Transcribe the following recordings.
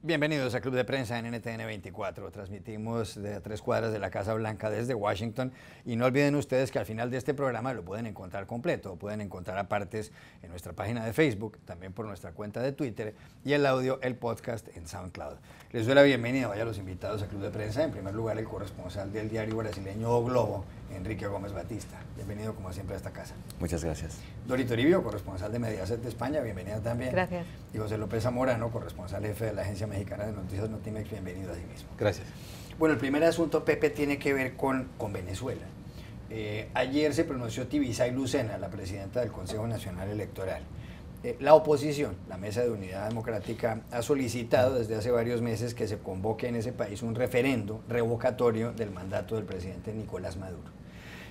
Bienvenidos a Club de Prensa en NTN 24. Transmitimos de tres cuadras de la Casa Blanca desde Washington y no olviden ustedes que al final de este programa lo pueden encontrar completo, pueden encontrar a partes en nuestra página de Facebook, también por nuestra cuenta de Twitter y el audio, el podcast en SoundCloud. Les doy la bienvenida hoy a los invitados a Club de Prensa. En primer lugar, el corresponsal del diario brasileño Globo, Enrique Gómez Batista. Bienvenido, como siempre, a esta casa. Muchas gracias. Dorito Toribio, corresponsal de Mediaset de España, bienvenido también. Gracias. Y José López Zamorano, corresponsal jefe de la Agencia Mexicana de Noticias Notimex, bienvenido a sí mismo. Gracias. Bueno, el primer asunto, Pepe, tiene que ver con, con Venezuela. Eh, ayer se pronunció Tibisay Lucena, la presidenta del Consejo Nacional Electoral. Eh, la oposición, la Mesa de Unidad Democrática, ha solicitado desde hace varios meses que se convoque en ese país un referendo revocatorio del mandato del presidente Nicolás Maduro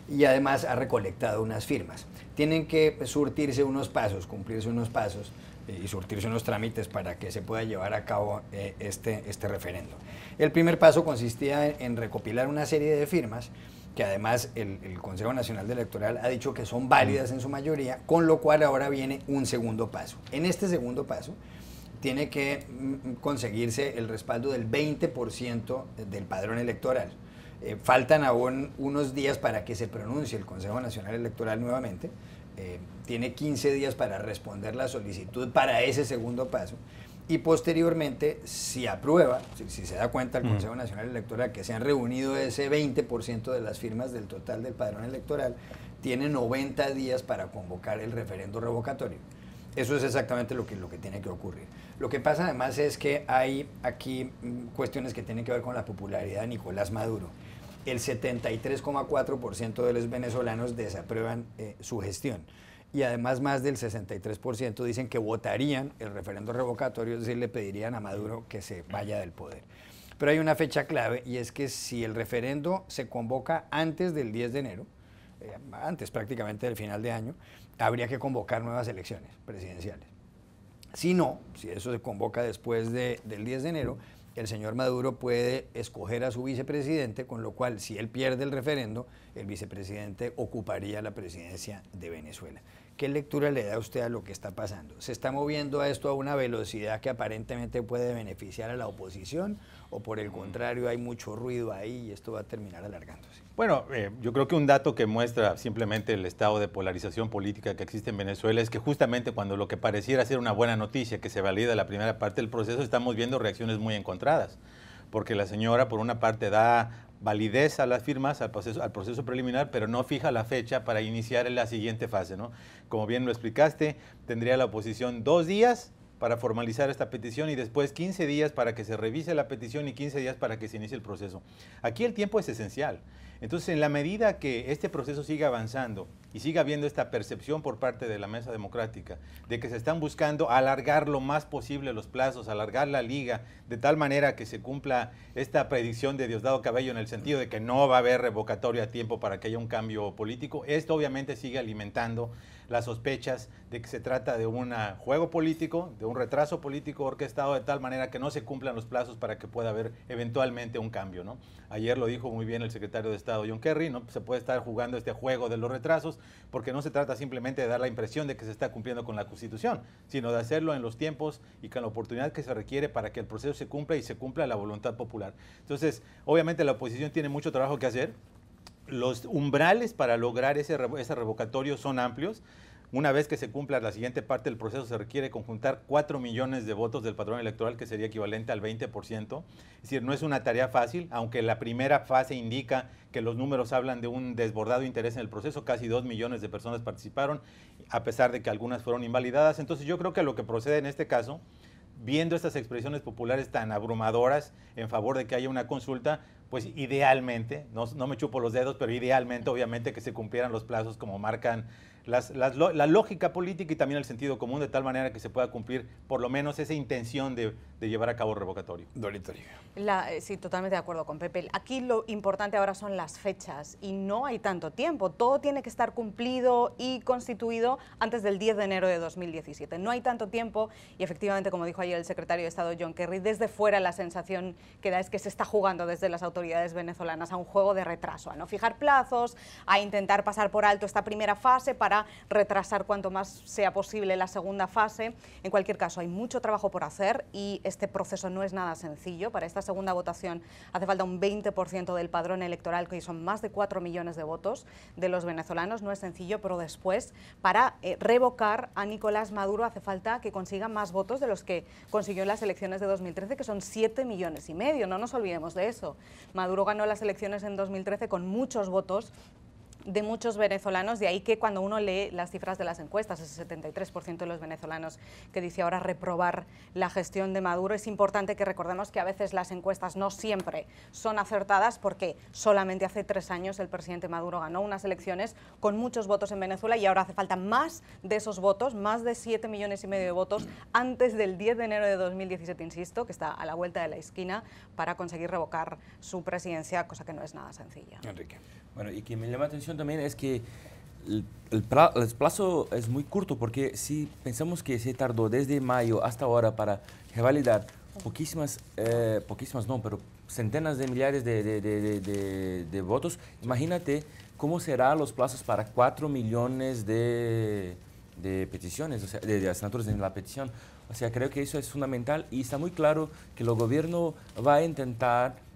y además ha recolectado unas firmas. Tienen que pues, surtirse unos pasos, cumplirse unos pasos eh, y surtirse unos trámites para que se pueda llevar a cabo eh, este, este referendo. El primer paso consistía en, recopilar una serie de firmas que además el, el Consejo Nacional de Electoral ha dicho que son válidas en su mayoría, con lo cual ahora viene un segundo paso. En este segundo paso tiene que mm, mm, conseguirse el respaldo del 20% del padrón electoral. Eh, faltan aún unos días para que se pronuncie el Consejo Nacional Electoral nuevamente. Eh, tiene 15 días para responder la solicitud para ese segundo paso. Y posteriormente, si aprueba, si, se da cuenta el mm. Consejo Nacional Electoral que se han reunido ese 20% de las firmas del total del padrón electoral, tiene 90 días para convocar el referendo revocatorio. Eso es exactamente lo que, lo que tiene que ocurrir. Lo que pasa además es que hay aquí mm, cuestiones que tienen que ver con la popularidad de Nicolás Maduro el 73,4% de los venezolanos desaprueban eh, su gestión. Y además más del 63% dicen que votarían el referendo revocatorio, es decir, le pedirían a Maduro que se vaya del poder. Pero hay una fecha clave y es que si el referendo se convoca antes del 10 de enero, eh, antes prácticamente del final de año, habría que convocar nuevas elecciones presidenciales. Si no, si eso se convoca después del 10 de enero, el señor Maduro puede escoger a su vicepresidente, con lo cual, si él pierde el referendo, el vicepresidente ocuparía la presidencia de Venezuela. ¿Qué lectura le da usted a lo que está pasando? ¿Se está moviendo a esto a una velocidad que aparentemente puede beneficiar a la oposición? ¿O por el contrario hay mucho ruido ahí y esto va a terminar alargándose? Bueno, eh, yo creo que un dato que muestra simplemente el estado de polarización política que existe en Venezuela es que justamente cuando lo que pareciera ser una buena noticia, que se valida la primera parte del proceso, estamos viendo reacciones muy encontradas. Porque la señora, por una parte, da validez a las firmas, al proceso, preliminar, pero no fija la fecha para iniciar la siguiente fase. Como bien lo explicaste, tendría la oposición dos días para formalizar esta petición y después 15 días para que se revise la petición y 15 días para que se inicie el proceso. Aquí el tiempo es esencial. Entonces, en la medida que este proceso siga avanzando y siga habiendo esta percepción por parte de la mesa democrática de que se están buscando alargar lo más posible los plazos, alargar la liga, de tal manera que se cumpla esta predicción de Diosdado Cabello en el sentido de que no va a haber revocatoria a tiempo para que haya un cambio político, esto obviamente sigue alimentando las sospechas de que se trata de un juego político, de un retraso político orquestado de tal manera que no se cumplan los plazos para que pueda haber eventualmente un cambio. ¿no? Ayer lo dijo muy bien el secretario de Estado John Kerry, no se puede estar jugando este juego de los retrasos porque no se trata simplemente de dar la impresión de que se está cumpliendo con la Constitución, sino de hacerlo en los tiempos y con la oportunidad que se requiere para que el proceso se cumpla y se cumpla la voluntad popular. Entonces, obviamente la oposición tiene mucho trabajo que hacer, los umbrales para lograr ese, revocatorio son amplios. Una vez que se cumpla la siguiente parte del proceso, se requiere conjuntar 4 millones de votos del padrón electoral, que sería equivalente al 20%. Es decir, no es una tarea fácil, aunque la primera fase indica que los números hablan de un desbordado interés en el proceso. Casi 2 millones de personas participaron, a pesar de que algunas fueron invalidadas. Entonces, yo creo que lo que procede en este caso viendo estas expresiones populares tan abrumadoras en favor de que haya una consulta, pues idealmente, no, no, me chupo los dedos, pero idealmente obviamente que se cumplieran los plazos como marcan la lógica política y también el sentido común, de tal manera que se pueda cumplir por lo menos esa intención de, de llevar a cabo el revocatorio. Eh, sí, totalmente de acuerdo con Pepe. Aquí lo importante ahora son las fechas y no hay tanto tiempo. Todo tiene que estar cumplido y constituido antes del 10 de enero de 2017. No hay tanto tiempo y efectivamente, como dijo ayer el secretario de Estado John Kerry, desde fuera la sensación que da es que se está jugando desde las autoridades autoridades venezolanas a un juego de retraso, a no fijar plazos, a intentar pasar por alto esta primera fase para retrasar cuanto más sea posible la segunda fase. En cualquier caso, hay mucho trabajo por hacer y este proceso no es nada sencillo. Para esta segunda votación hace falta un 20% del padrón electoral, que son más de 4 millones de votos de los venezolanos. No es sencillo, pero después, para eh, revocar a Nicolás Maduro hace falta que consiga más votos de los que consiguió en las elecciones de 2013, que son 7 millones y medio. No nos olvidemos de eso. Maduro ganó las elecciones en 2013 con muchos votos de muchos venezolanos, de ahí que cuando uno lee las cifras de las encuestas, ese 73% de los venezolanos que dice ahora reprobar la gestión de Maduro, es importante que recordemos que a veces las encuestas no siempre son acertadas porque solamente hace tres años el presidente Maduro ganó unas elecciones con muchos votos en Venezuela y ahora hace falta más de esos votos, más de 7 millones y medio de votos antes del 10 de enero de 2017, insisto, que está a la vuelta de la esquina para conseguir revocar su presidencia, cosa que no es nada sencilla. Bueno, y que me llama la atención también es que el, plazo, es muy corto porque si pensamos que se tardó desde mayo hasta ahora para revalidar poquísimas, eh, poquísimas no, pero centenas de millares de, votos, imagínate cómo serán los plazos para 4 millones de, peticiones, o sea, de, asignaturas en la petición. O sea, creo que eso es fundamental y está muy claro que el gobierno va a intentar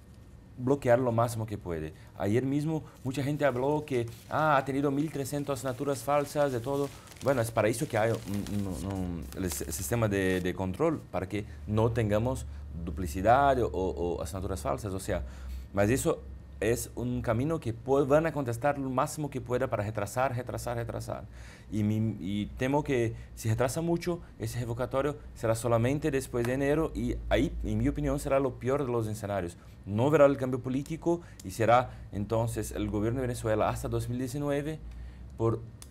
bloquear lo máximo que puede. Ayer mismo mucha gente habló que ah, ha tenido 1.300 asignaturas falsas de todo. Bueno, es para eso que hay un, el sistema de, de, control, para que no tengamos duplicidad o, o, asignaturas falsas. O sea, de eso es un camino que van a contestar lo máximo que pueda para retrasar, retrasar, retrasar. Y, temo que si retrasa mucho, ese revocatorio será solamente después de enero y ahí, en mi opinión, será lo peor de los escenarios. No verá el cambio político y será entonces el gobierno de Venezuela hasta 2019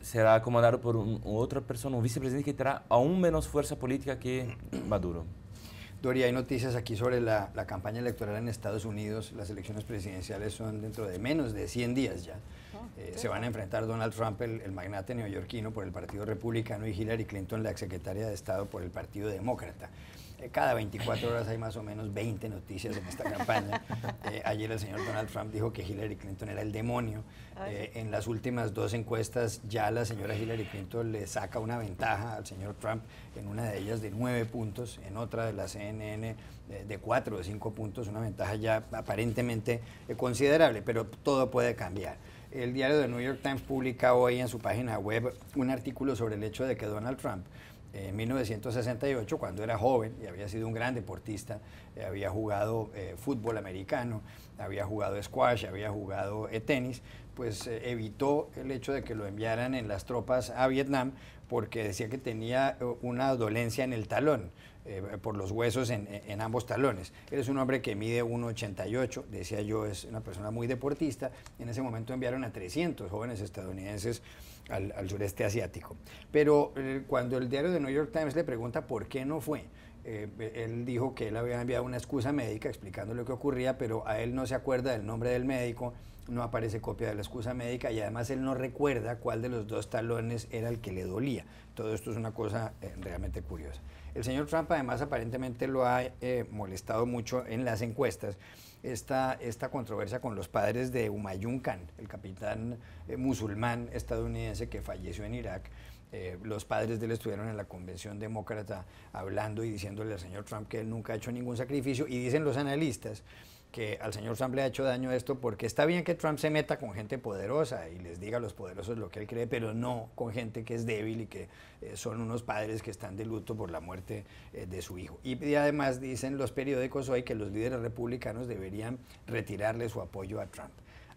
será comandado por otra persona, un vicepresidente que tendrá aún menos fuerza política que Maduro. Doria, hay noticias aquí sobre la, campaña electoral en Estados Unidos. Las elecciones presidenciales son dentro de menos de 100 días ya. Ah, eh, se van a enfrentar Donald Trump, el, magnate neoyorquino, por el Partido Republicano, y Hillary Clinton, la exsecretaria de Estado, por el Partido Demócrata. Eh, cada 24 horas hay más o menos 20 noticias en esta campaña. Eh, ayer el señor Donald Trump dijo que Hillary Clinton era el demonio. Eh, en las últimas dos encuestas ya la señora Hillary Clinton le saca una ventaja al señor Trump, en una de ellas de 9 puntos, en otra de la CNN de, de 4 o 5 puntos, una ventaja ya aparentemente considerable, pero todo puede cambiar. El diario de New York Times publica hoy en su página web un artículo sobre el hecho de que Donald Trump en 1968, cuando era joven y había sido un gran deportista, eh, había jugado eh, fútbol americano, había jugado squash, había jugado eh, tenis, pues evitó el hecho de que lo enviaran en las tropas a Vietnam porque decía que tenía una dolencia en el talón. por los huesos en, ambos talones. Él es un hombre que mide 1,88, decía yo, es una persona muy deportista. En ese momento enviaron a 300 jóvenes estadounidenses al, sureste asiático. Pero eh, cuando el diario de New York Times le pregunta por qué no fue, eh, él dijo que él había enviado una excusa médica explicando lo que ocurría, pero a él no se acuerda del nombre del médico, no aparece copia de la excusa médica y además él no recuerda cuál de los dos talones era el que le dolía. Todo esto es una cosa eh, realmente curiosa. El señor Trump además aparentemente lo ha molestado mucho en las encuestas esta, esta controversia con los padres de Humayun Khan, el capitán eh, musulmán estadounidense que falleció en Irak. Eh, los padres de él estuvieron en la convención demócrata hablando y diciéndole al señor Trump que él nunca ha hecho ningún sacrificio y dicen los analistas que al señor Trump le ha hecho daño esto, porque está bien que Trump se meta con gente poderosa y les diga a los poderosos lo que él cree, pero no con gente que es débil y que eh, son unos padres que están de luto por la muerte eh, de su hijo. Y, además dicen los periódicos hoy que los líderes republicanos deberían retirarle su apoyo a Trump.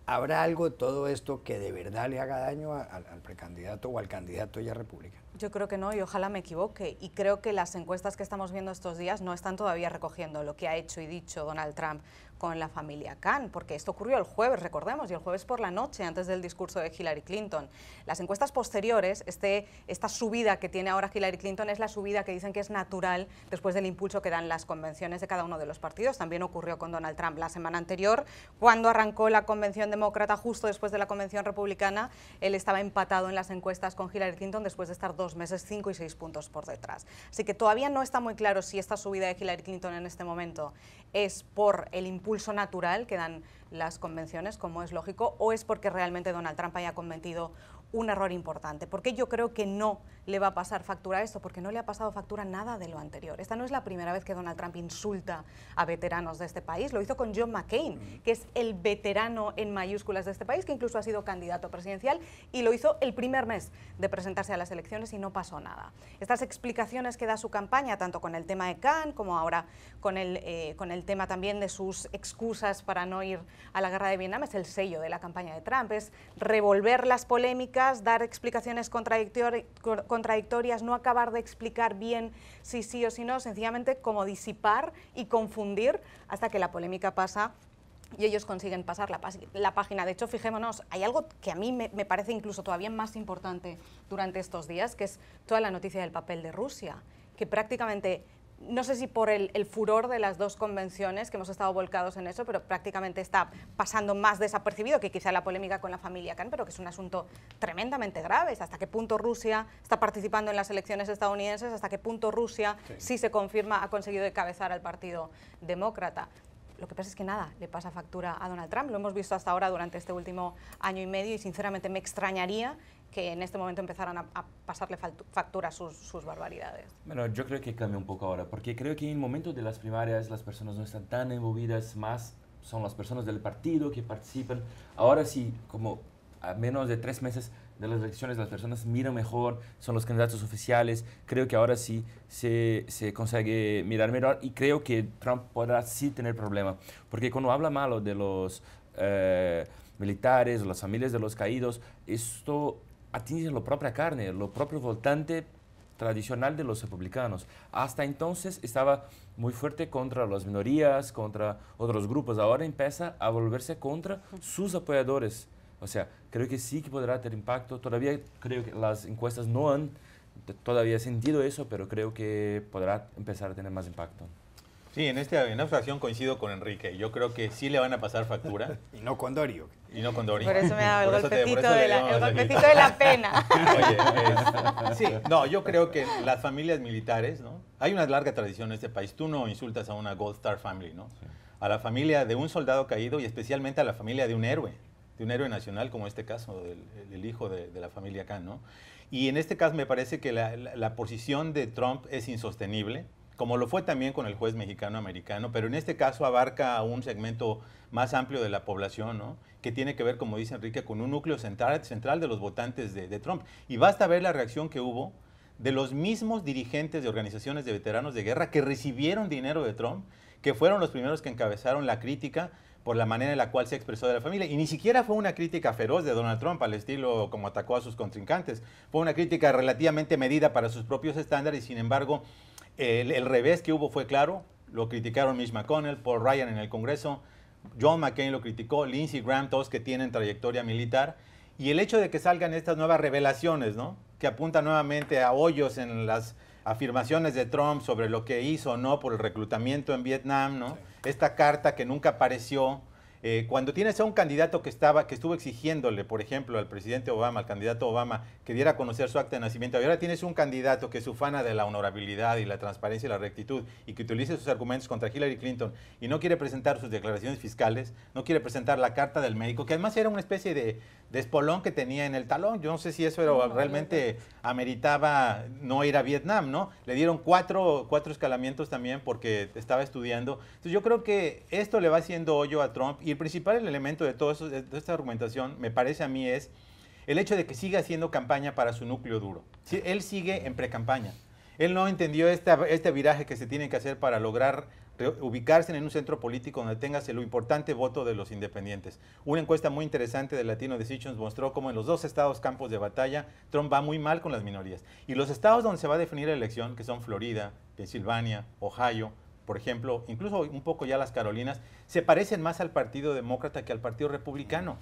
¿Habrá algo todo esto que de verdad le haga daño al precandidato o al candidato ya republicano? Yo creo que no y ojalá me equivoque. Y creo que las encuestas que estamos viendo estos días no están todavía recogiendo lo que ha hecho y dicho Donald Trump con la familia Khan, porque esto ocurrió el jueves, recordemos, y el jueves por la noche, antes del discurso de Hillary Clinton. Las encuestas posteriores, este, esta subida que tiene ahora Hillary Clinton es la subida que dicen que es natural después del impulso que dan las convenciones de cada uno de los partidos. También ocurrió con Donald Trump la semana anterior, cuando arrancó la convención demócrata, justo después de la convención republicana, él estaba empatado en las encuestas con Hillary Clinton después de estar dos meses, cinco y seis puntos por detrás. Así que todavía no está muy claro si esta subida de Hillary Clinton en este momento es por el impulso impulso natural que dan las convenciones, como es lógico, o es porque realmente Donald Trump haya cometido un error importante, porque yo creo que no le va a pasar factura a esto, porque no le ha pasado factura nada de lo anterior. Esta no es la primera vez que Donald Trump insulta a veteranos de este país, lo hizo con John McCain, que es el veterano en mayúsculas de este país, que incluso ha sido candidato presidencial, y lo hizo el primer mes de presentarse a las elecciones y no pasó nada. Estas explicaciones que da su campaña, tanto con el tema de Cannes como ahora con el, eh, con el tema también de sus excusas para no ir a la guerra de Vietnam, es el sello de la campaña de Trump, es revolver las polémicas, dar explicaciones contradictorias, no acabar de explicar bien si sí o si no, sencillamente como disipar y confundir hasta que la polémica pasa y ellos consiguen pasar la, página. De hecho, fijémonos, hay algo que a mí me, parece incluso todavía más importante durante estos días, que es toda la noticia del papel de Rusia, que prácticamente no sé si por el, furor de las dos convenciones, que hemos estado volcados en eso, pero prácticamente está pasando más desapercibido que quizá la polémica con la familia Khan, pero que es un asunto tremendamente grave. hasta qué punto Rusia está participando en las elecciones estadounidenses, hasta qué punto Rusia, si se confirma, ha conseguido encabezar al Partido Demócrata. Lo que pasa es que nada, le pasa factura a Donald Trump. Lo hemos visto hasta ahora durante este último año y medio y sinceramente me extrañaría que en este momento empezaron a, pasarle factura sus, sus barbaridades? Bueno, yo creo que cambia un poco ahora, porque creo que en el momento de las primarias las personas no están tan envolvidas, más son las personas del partido que participan. Ahora sí, como a menos de tres meses de las elecciones las personas miran mejor, son los candidatos oficiales. Creo que ahora sí se, se, consigue mirar mejor y creo que Trump podrá sí tener problema. Porque cuando habla malo de los eh, militares, las familias de los caídos, esto atinge la propia carne, lo propio voltante tradicional de los republicanos. Hasta entonces estaba muy fuerte contra las minorías, contra otros grupos. Ahora empieza a volverse contra sus apoyadores. O sea, creo que sí que podrá tener impacto. Todavía creo que las encuestas no han todavía sentido eso, pero creo que podrá empezar a tener más impacto. Sí, en, esta fracción coincido con Enrique. Yo creo que sí le van a pasar factura. y no con Dorio. Y no con Dorio. Por eso me da el golpecito, de, la, el golpecito de, la, pena. Oye, pues, sí, no, yo creo que las familias militares, ¿no? Hay una larga tradición en este país. Tú no insultas a una Gold Star Family, ¿no? A la familia de un soldado caído y especialmente a la familia de un héroe, de un héroe nacional, como este caso del, el hijo de, la familia Khan, ¿no? Y en este caso me parece que la posición de Trump es insostenible como lo fue también con el juez mexicano-americano, pero en este caso abarca un segmento más amplio de la población, que tiene que ver, como dice Enrique, con un núcleo central, central de los votantes de, Trump. Y basta ver la reacción que hubo de los mismos dirigentes de organizaciones de veteranos de guerra que recibieron dinero de Trump, que fueron los primeros que encabezaron la crítica por la manera en la cual se expresó de la familia. Y ni siquiera fue una crítica feroz de Donald Trump al estilo como atacó a sus contrincantes. Fue una crítica relativamente medida para sus propios estándares, sin embargo, el, revés que hubo fue claro, lo criticaron Mitch McConnell Paul Ryan en el Congreso, John McCain lo criticó, Lindsey Graham, todos que tienen trayectoria militar, y el hecho de que salgan estas nuevas revelaciones, Que apuntan nuevamente a hoyos en las afirmaciones de Trump sobre lo que hizo, o ¿no? Por el reclutamiento en Vietnam, ¿no? Esta carta que nunca apareció, eh, cuando tienes a un candidato que estaba, que estuvo exigiéndole, por ejemplo, al presidente Obama, al candidato Obama, que diera a conocer su acta de nacimiento, y ahora tienes un candidato que es ufana de la honorabilidad y la transparencia y la rectitud, y que utiliza sus argumentos contra Hillary Clinton y no quiere presentar sus declaraciones fiscales, no quiere presentar la carta del médico, que además era una especie de, de que tenía en el talón. Yo no sé si eso realmente ameritaba no ir a Vietnam, ¿no? Le dieron cuatro, cuatro escalamientos también porque estaba estudiando. Entonces yo creo que esto le va haciendo hoyo a Trump y el principal elemento de, todo toda esta argumentación, me parece a mí, es el hecho de que siga haciendo campaña para su núcleo duro. él sigue en pre-campaña. Él no entendió este viraje que se tiene que hacer para lograr ubicarse en un centro político donde tengas el importante voto de los independientes. Una encuesta muy interesante de Latino Decisions mostró cómo en los dos estados campos de batalla Trump va muy mal con las minorías. Y los estados donde se va a definir la elección, que son Florida, Pensilvania, Ohio, por ejemplo, incluso un poco ya las Carolinas, se parecen más al Partido Demócrata que al Partido Republicano.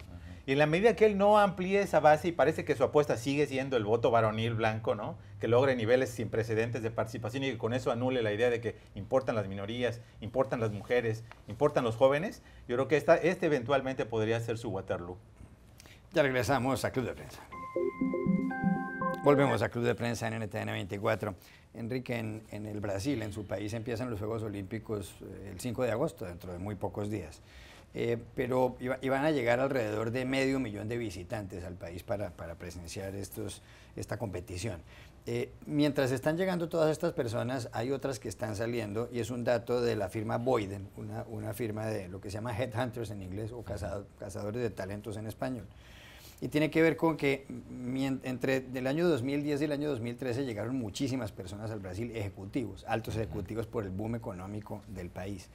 Y en la medida que él no amplíe esa base, y parece que su apuesta sigue siendo el voto varonil blanco, ¿no? Que logre niveles sin precedentes de participación y que con eso anule la idea de que importan las minorías, importan las mujeres, importan los jóvenes, yo creo que esta, este eventualmente podría ser su Waterloo. Ya regresamos a Club de Prensa. Volvemos a Club de Prensa en NTN 24. Enrique, en, en el Brasil, en su país, empiezan los Juegos Olímpicos eh, el 5 de agosto, dentro de muy pocos días. Eh, pero iban a llegar alrededor de medio millón de visitantes al país para, para presenciar esta competición. Eh, mientras están llegando todas estas personas, hay otras que están saliendo y es un dato de la firma Boyden, una, una firma de lo que se llama headhunters en inglés o cazadores de talentos en español. Y tiene que ver con que entre el año 2010 y el año 2013 llegaron muchísimas personas al Brasil, ejecutivos, altos ejecutivos por el boom económico del país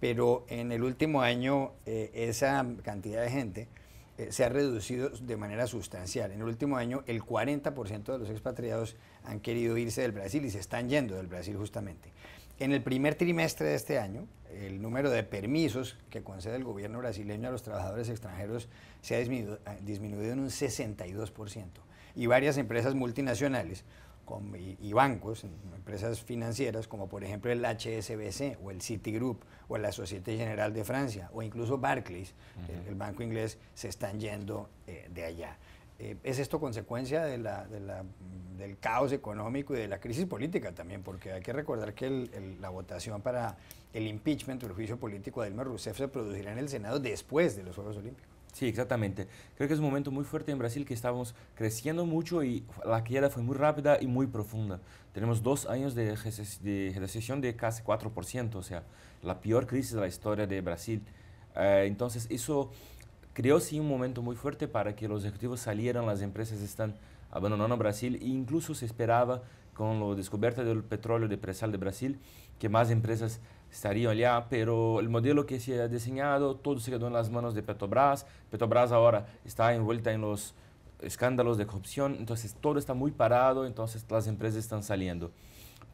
pero en el último año eh, esa cantidad de gente eh, se ha reducido de manera sustancial. En el último año el 40% de los expatriados han querido irse del Brasil y se están yendo del Brasil justamente. En el primer trimestre de este año, el número de permisos que concede el gobierno brasileño a los trabajadores extranjeros se ha disminuido en un 62%. Y varias empresas multinacionales y, bancos, empresas financieras como por ejemplo el HSBC o el Citigroup o la Société General de Francia o incluso Barclays, el, banco inglés, se están yendo eh, de allá. Eh, ¿Es esto consecuencia de del caos económico y de la crisis política también? Porque hay que recordar que la votación para el impeachment o el juicio político de Dilma Rousseff se producirá en el Senado después de los Juegos Olímpicos. Sí, exactamente. Creo que es un momento muy fuerte en Brasil que estábamos creciendo mucho y la queda fue muy rápida y muy profunda. Tenemos dos años de, de recesión de casi 4%, o sea, la peor crisis de la historia de Brasil. Eh, entonces, eso creó sí un momento muy fuerte para que los ejecutivos salieran, las empresas están abandonando Brasil e incluso se esperaba con la descubierta del petróleo de presal de Brasil que más empresas estarían allá, pero el modelo que se ha diseñado, todo se quedó en las manos de Petrobras. Petrobras ahora está envuelta en los escándalos de corrupción, entonces todo está muy parado, entonces las empresas están saliendo.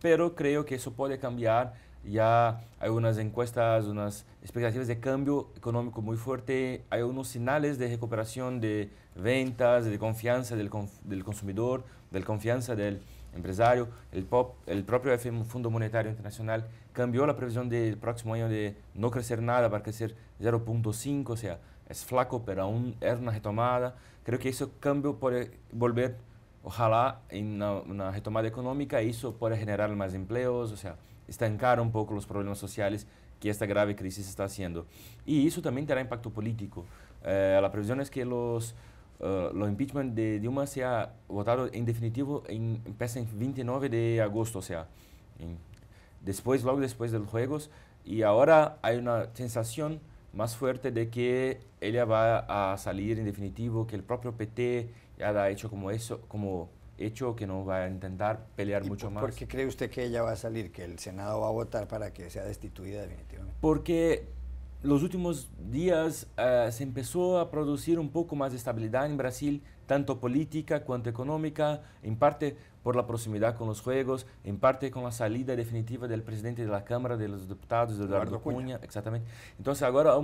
Pero creo que eso puede cambiar, ya hay unas encuestas, unas expectativas de cambio económico muy fuerte, hay unos señales de recuperación de ventas, de confianza del, consumidor, de confianza del empresario, el, pop, el propio Fondo Monetario Internacional cambió la previsión del próximo año de no crecer nada para crecer 0.5, o sea, es flaco, pero aún es una retomada. Creo que ese cambio puede eh, volver, ojalá, en una, retomada económica, y eso puede generar más empleos, o sea, estancar un poco los problemas sociales que esta grave crisis está haciendo. Y eso también tendrá impacto político. Eh, la previsión es que los, eh, los impeachment de Dilma sea votado en definitivo en, en 29 de agosto, o sea, en después, luego después de los Juegos, y ahora hay una sensación más fuerte de que ella va a salir en definitivo, que el propio PT ya ha hecho como eso, como hecho que no va a intentar pelear mucho más. ¿Por qué cree usted que ella va a salir, que el Senado va a votar para que sea destituida definitivamente? Porque los últimos días eh, se empezó a producir un poco más de estabilidad en Brasil tanto política cuanto económica, en parte por la proximidad con los Juegos, en parte con la salida definitiva del presidente de la Cámara de los Diputados, Eduardo, Cunha. Exactamente. Entonces ahora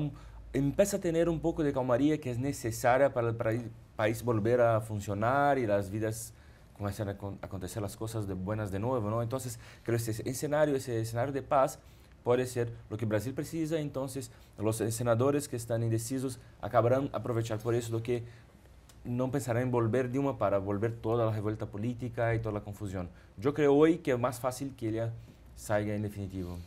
empieza a tener un poco de calmaría que es necesaria para el, país volver a funcionar y las vidas comienzan a acontecer las cosas de buenas de nuevo, ¿no? Entonces, creo que ese escenario, ese escenario de paz puede ser lo que Brasil precisa, entonces los senadores que están indecisos acabarán aprovechar por eso lo que no pensará en volver Dilma para volver toda la revuelta política y toda la confusión. Yo creo hoy que es más fácil que ella salga en definitivo.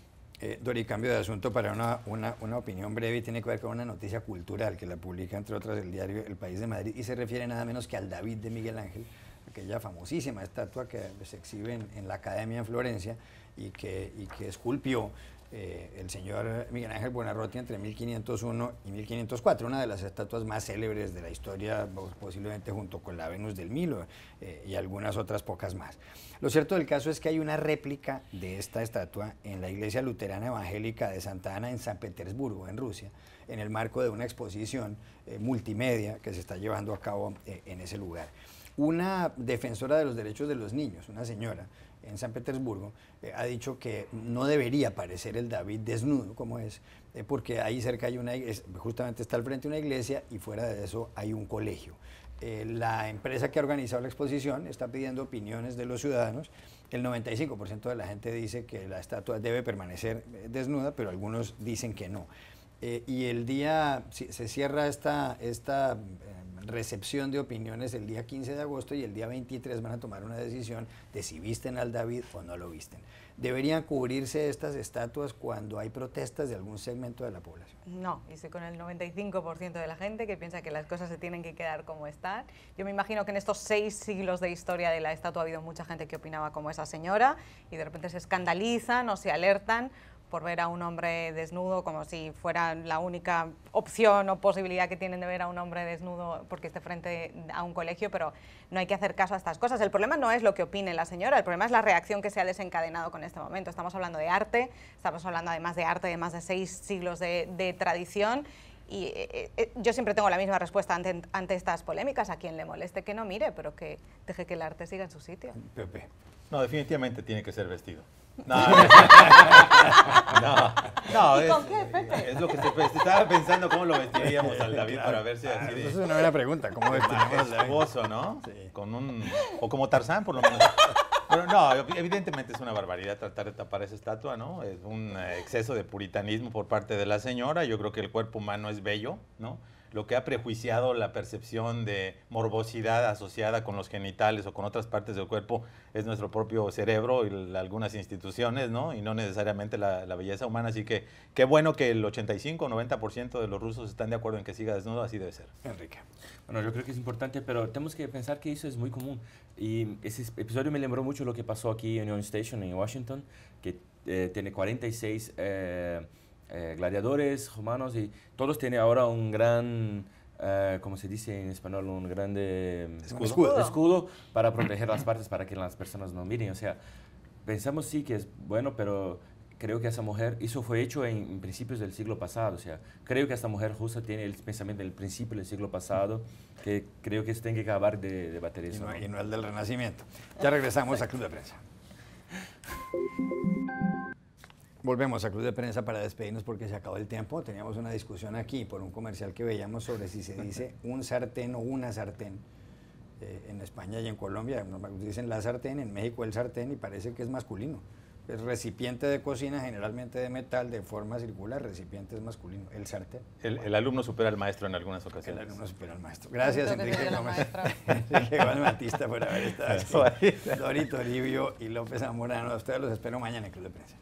Eh, Dori, cambio de asunto para una, una, una, opinión breve y tiene que ver con una noticia cultural que la publica, entre otras, el diario El País de Madrid y se refiere nada menos que al David de Miguel Ángel, aquella famosísima estatua que se exhibe en, la Academia en Florencia y que, y que esculpió eh, el señor Miguel Ángel Buenarroti entre 1501 y 1504, una de las estatuas más célebres de la historia, pues, posiblemente junto con la Venus del Milo eh, y algunas otras pocas más. Lo cierto del caso es que hay una réplica de esta estatua en la iglesia luterana evangélica de Santa Ana en San Petersburgo, en Rusia, en el marco de una exposición eh, multimedia que se está llevando a cabo en ese lugar. Una defensora de los derechos de los niños, una señora, en San Petersburgo, eh, ha dicho que no debería aparecer el David desnudo como es, eh, porque ahí cerca hay una iglesia, justamente está al frente una iglesia y fuera de eso hay un colegio. Eh, la empresa que ha organizado la exposición está pidiendo opiniones de los ciudadanos. El 95% de la gente dice que la estatua debe permanecer desnuda, pero algunos dicen que no. Eh, y el día, se cierra esta, esta em, recepción de opiniones el día 15 de agosto y el día 23 van a tomar una decisión de si visten al David o no lo visten. ¿Deberían cubrirse estas estatuas cuando hay protestas de algún segmento de la población? No, y con el 95% de la gente que piensa que las cosas se tienen que quedar como están. Yo me imagino que en estos seis siglos de historia de la estatua ha habido mucha gente que opinaba como esa señora y de repente se escandalizan o se alertan por ver a un hombre desnudo, como si fuera la única opción o posibilidad que tienen de ver a un hombre desnudo porque esté frente a un colegio, pero no hay que hacer caso a estas cosas. El problema no es lo que opine la señora, el problema es la reacción que se ha desencadenado con este momento. Estamos hablando de arte, estamos hablando además de arte de más de seis siglos de, tradición y eh, eh, yo siempre tengo la misma respuesta ante, ante, estas polémicas, a quien le moleste que no mire, pero que deje que el arte siga en su sitio. Pepe. No, definitivamente tiene que ser vestido. No, no, no es, con qué, es lo que se estaba pensando cómo lo vestiríamos al David para ver si así. Esa es una buena pregunta, ¿cómo es Hermoso, ¿no? Con un o como Tarzán por lo menos. no, evidentemente es una barbaridad tratar de tapar esa estatua, ¿no? Es un exceso de puritanismo por parte de la señora. Yo creo que el cuerpo humano es bello, ¿no? lo que ha prejuiciado la percepción de morbosidad asociada con los genitales o con otras partes del cuerpo es nuestro propio cerebro y algunas instituciones, ¿no? Y no necesariamente la, belleza humana. Así que qué bueno que el 85 o 90% de los rusos están de acuerdo en que siga desnudo, así debe ser. Enrique. Bueno, yo creo que es importante, pero tenemos que pensar que eso es muy común. Y ese episodio me lembró mucho lo que pasó aquí en Union Station, en Washington, que eh, tiene 46... Eh, gladiadores romanos y todos tienen ahora un gran, eh, como se dice en español, un grande mm, escudo. Escudo, para proteger las partes, para que las personas no miren. O sea, pensamos sí que es bueno, pero creo que esa mujer, eso fue hecho en, principios del siglo pasado, o sea, creo que esta mujer justa tiene el pensamiento del principio del siglo pasado, que creo que se tiene que acabar de batería no, Y no el del Renacimiento. Ya regresamos a Club de Prensa. Volvemos a Cruz de Prensa para despedirnos porque se acabó el tiempo. Teníamos una discusión aquí por un comercial que veíamos sobre si se dice un sartén o una sartén. Eh, en España y en Colombia dicen la sartén, en México el sartén y parece que es masculino. Es recipiente de cocina, generalmente de metal, de forma circular, recipiente es masculino, el sartén. El, alumno supera al maestro en algunas ocasiones. El alumno supera al maestro. Gracias, Enrique Gómez. Enrique Gómez Batista por haber estado Dorito Olivio y López Zamorano. A ustedes los espero mañana en Cruz de Prensa.